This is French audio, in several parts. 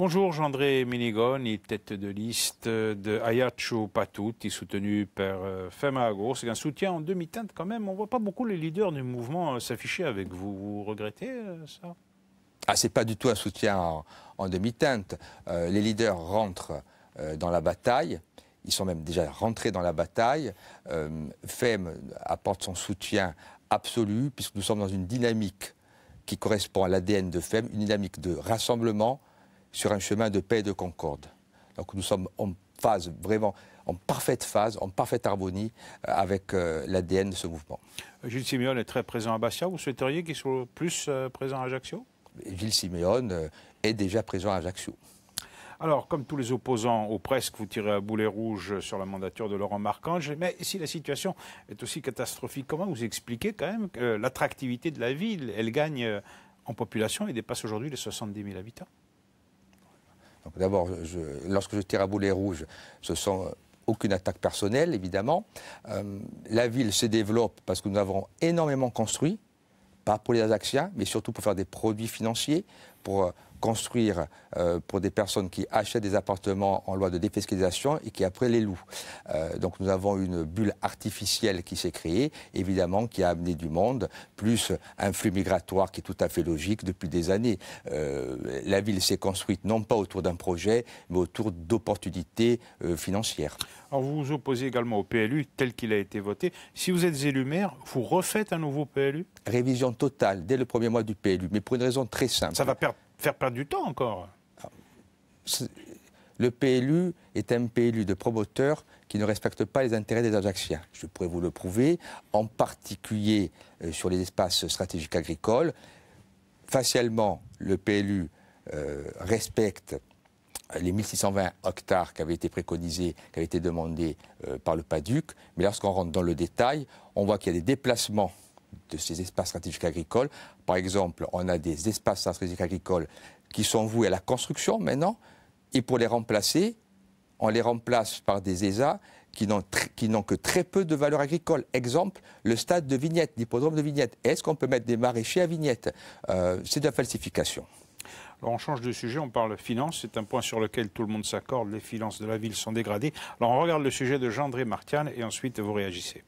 Bonjour, André est tête de liste de Ayacho est soutenu par à euh, gauche, C'est un soutien en demi-teinte quand même. On ne voit pas beaucoup les leaders du mouvement euh, s'afficher avec vous. Vous regrettez euh, ça Ah, c'est pas du tout un soutien en, demi-teinte. les leaders rentrent dans la bataille. Ils sont même déjà rentrés dans la bataille. Euh, FEM apporte son soutien absolu, puisque nous sommes dans une dynamique qui correspond à l'ADN de FEM, une dynamique de rassemblement, sur un chemin de paix et de concorde. Donc nous sommes en phase, vraiment en parfaite phase, en parfaite harmonie euh, avec euh, l'ADN de ce mouvement. Euh, Gilles Simeone est très présent à Bastia. Vous souhaiteriez qu'il soit plus présent à Ajaccio Gilles Simeone est déjà présent à Ajaccio. Alors, comme tous les opposants au presque, vous tirez un boulet rouge sur la mandature de Laurent Marcange. Mais si la situation est aussi catastrophique, comment vous expliquez quand même que l'attractivité de la ville, elle gagne en population et dépasse aujourd'hui les 70 000 habitants D'abord, lorsque je tire à boulet rouges, ce sont euh, aucune attaque personnelle, évidemment. Euh, la ville se développe parce que nous avons énormément construit, pas pour les Azaxiens, mais surtout pour faire des produits financiers, pour euh, construire euh, pour des personnes qui achètent des appartements en loi de défiscalisation et qui après les louent. Euh, donc nous avons une bulle artificielle qui s'est créée, évidemment, qui a amené du monde, plus un flux migratoire qui est tout à fait logique depuis des années. la ville s'est construite non pas autour d'un projet, mais autour d'opportunités financières. Alors vous vous opposez également au PLU tel qu'il a été voté. Si vous êtes élu maire, vous refaites un nouveau PLU Révision totale dès le premier mois du PLU, mais pour une raison très simple. Ça va Faire perdre du temps encore. Ah, le PLU est un PLU de promoteurs qui ne respecte pas les intérêts des Ajacciens. Je pourrais vous le prouver, en particulier euh, sur les espaces stratégiques agricoles. Facialement, le PLU euh, respecte euh, les 1620 hectares qui avaient été préconisés, qui avaient été demandés par le PADUC. Mais lorsqu'on rentre dans le détail, on voit qu'il y a des déplacements de ces espaces stratégiques agricoles. Par exemple, on a des espaces stratégiques agricoles qui sont voués à la construction maintenant, et pour les remplacer, on les remplace par des ESA qui n'ont que très peu de valeur agricole. Exemple, le stade de Vignette, l'hippodrome de Vignette. Est-ce qu'on peut mettre des maraîchers à Vignette euh, C'est de la falsification. Alors on change de sujet, on parle finance. C'est un point sur lequel tout le monde s'accorde. Les finances de la ville sont dégradées. Alors on regarde le sujet de Gendré Martial et ensuite vous réagissez.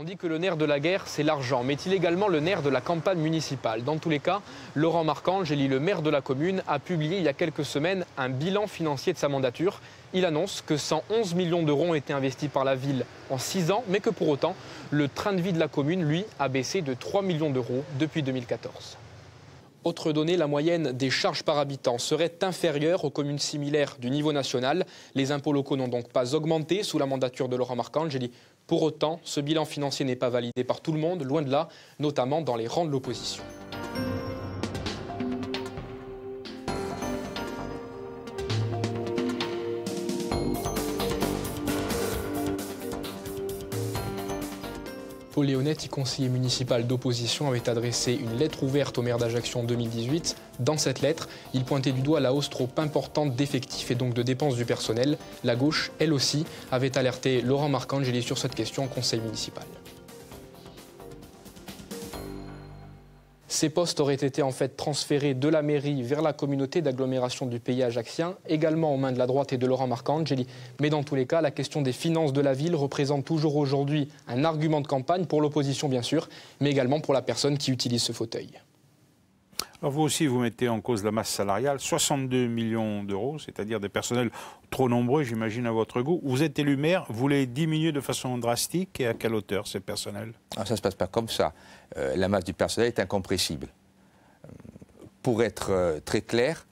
On dit que le nerf de la guerre, c'est l'argent, mais est il également le nerf de la campagne municipale. Dans tous les cas, Laurent Marcange, élu le maire de la commune, a publié il y a quelques semaines un bilan financier de sa mandature. Il annonce que 111 millions d'euros ont été investis par la ville en 6 ans, mais que pour autant, le train de vie de la commune, lui, a baissé de 3 millions d'euros depuis 2014. Autre donnée, la moyenne des charges par habitant serait inférieure aux communes similaires du niveau national. Les impôts locaux n'ont donc pas augmenté sous la mandature de Laurent Marcangeli, pour autant, ce bilan financier n'est pas validé par tout le monde, loin de là, notamment dans les rangs de l'opposition. Paul Léonetti, conseiller municipal d'opposition, avait adressé une lettre ouverte au maire d'Ajaccio en 2018. Dans cette lettre, il pointait du doigt la hausse trop importante d'effectifs et donc de dépenses du personnel. La gauche, elle aussi, avait alerté Laurent Marcangeli sur cette question au conseil municipal. Ces postes auraient été en fait transférés de la mairie vers la communauté d'agglomération du pays ajaxien, également aux mains de la droite et de Laurent Marcangeli. Mais dans tous les cas, la question des finances de la ville représente toujours aujourd'hui un argument de campagne pour l'opposition bien sûr, mais également pour la personne qui utilise ce fauteuil. Alors vous aussi, vous mettez en cause la masse salariale, 62 millions d'euros, c'est-à-dire des personnels trop nombreux, j'imagine, à votre goût. Vous êtes élu maire, vous les diminuez de façon drastique et à quelle hauteur ces personnels ah, Ça ne se passe pas comme ça. Euh, la masse du personnel est incompressible. Euh, pour être euh, très clair,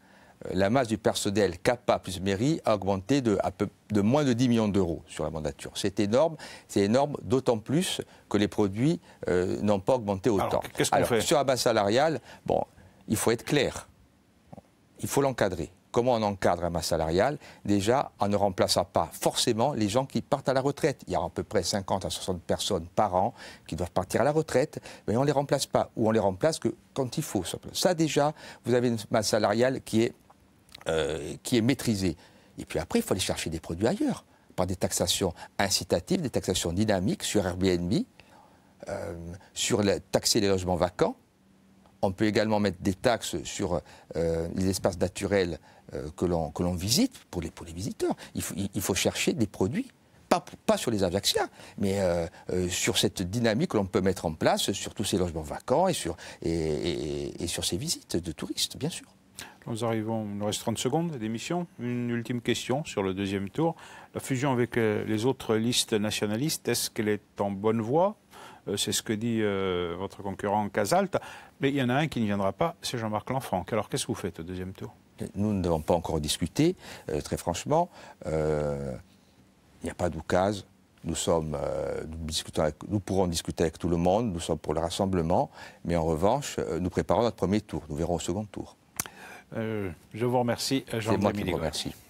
la masse du personnel CAPA plus mairie a augmenté de, à peu, de moins de 10 millions d'euros sur la mandature. C'est énorme, c'est énorme, d'autant plus que les produits n'ont pas augmenté autant. Alors, sur la masse salariale, bon, il faut être clair. Il faut l'encadrer. Comment on encadre un masse salariale Déjà, en ne remplaçant pas forcément les gens qui partent à la retraite. Il y a à peu près 50 à 60 personnes par an qui doivent partir à la retraite, mais on ne les remplace pas, ou on les remplace que quand il faut. Ça, déjà, vous avez une masse salariale qui est, euh, qui est maîtrisée. Et puis après, il faut aller chercher des produits ailleurs, par des taxations incitatives, des taxations dynamiques sur Airbnb, euh, sur taxer les logements vacants. On peut également mettre des taxes sur euh, les espaces naturels euh, que l'on visite pour les, visiteurs. Il faut, chercher des produits pas, sur les Ajacciens, mais euh, sur cette dynamique que l'on peut mettre en place sur tous ces logements vacants et sur, et, et sur ces visites de touristes, bien sûr. Nous arrivons, il nous reste 30 secondes d'émission. Une ultime question sur le deuxième tour. La fusion avec les autres listes nationalistes, est-ce qu'elle est en bonne voie euh, c'est ce que dit euh, votre concurrent Casalta. Mais il y en a un qui ne viendra pas, c'est Jean-Marc Lanfranc. Alors qu'est-ce que vous faites au deuxième tour Nous ne devons pas encore discuter, euh, très franchement. Il n'y a pas d'oukase. Nous, sommes, nous, pourrons discuter avec tout le monde, nous sommes pour le rassemblement, mais en revanche, nous préparons notre premier tour. Nous verrons au second tour. je vous remercie, jean marc Je